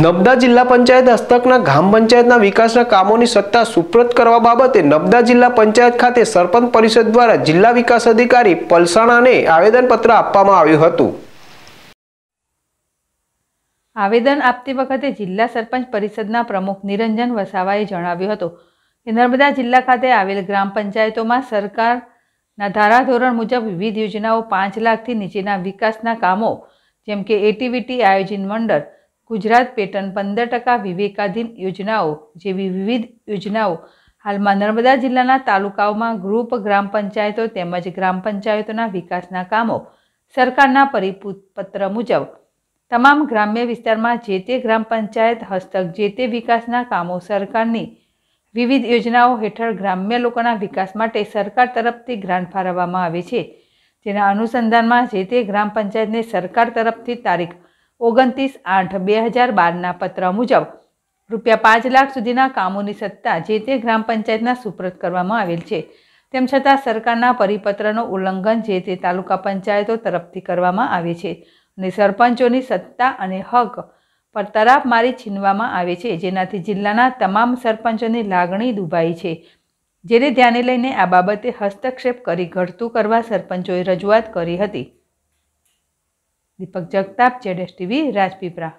નબદા જિલ્લા પંચાયત હસ્તકના ગામ પંચાયતના વિકાસના કામોની સત્તા સુપ્રત કરવા બાબતે નબદા જિલ્લા પંચાયત ખાતે સરપંચ પરિષદ દ્વારા જિલ્લા વિકાસ અધિકારી પલસાણાને આવેદનપત્ર આપવામાં આવ્યું હતું આવેદન આપતી વખતે જિલ્લા સરપંચ પરિષદના પ્રમુખ નિરંજન વસાવાએ જણાવ્યું હતું કે નર્મદા જિલ્લા ખાતે આવેલ ગ્રામ પંચાયતોમાં સરકારના ધારાધોરણ મુજબ વિવિધ યોજનાઓ પાંચ લાખથી નીચેના વિકાસના કામો જેમ કે એટીવીટી આયોજન મંડળ ગુજરાત પેટર્ન પંદર ટકા વિવેકાધીન યોજનાઓ જેવી વિવિધ યોજનાઓ હાલમાં નર્મદા જિલ્લાના તાલુકાઓમાં ગ્રુપ ગ્રામ પંચાયતો તેમજ ગ્રામ પંચાયતોના વિકાસના કામો સરકારના પરિપત્ર મુજબ તમામ ગ્રામ્ય વિસ્તારમાં જે તે ગ્રામ પંચાયત હસ્તક જે તે વિકાસના કામો સરકારની વિવિધ યોજનાઓ હેઠળ ગ્રામ્ય લોકોના વિકાસ માટે સરકાર તરફથી ગ્રાન્ટ ફાળવવામાં આવે છે જેના અનુસંધાનમાં જે તે ગ્રામ પંચાયતને સરકાર તરફથી તારીખ ઓગણત્રીસ આઠ બે હજાર બારના પત્ર મુજબ રૂપિયા પાંચ લાખ સુધીના કામોની સત્તા જે તે ગ્રામ પંચાયતના સુપ્રત કરવામાં આવેલ છે તેમ છતાં સરકારના પરિપત્રનો ઉલ્લંઘન જે તે તાલુકા પંચાયતો તરફથી કરવામાં આવે છે અને સરપંચોની સત્તા અને હક પર તરાપ મારી છીનવામાં આવે છે જેનાથી જિલ્લાના તમામ સરપંચોની લાગણી દુભાઈ છે જેને ધ્યાને લઈને આ બાબતે હસ્તક્ષેપ કરી ઘટતું કરવા સરપંચોએ રજૂઆત કરી હતી દીપક જગતાપ જેડેશ ટીવી રાજપીપળા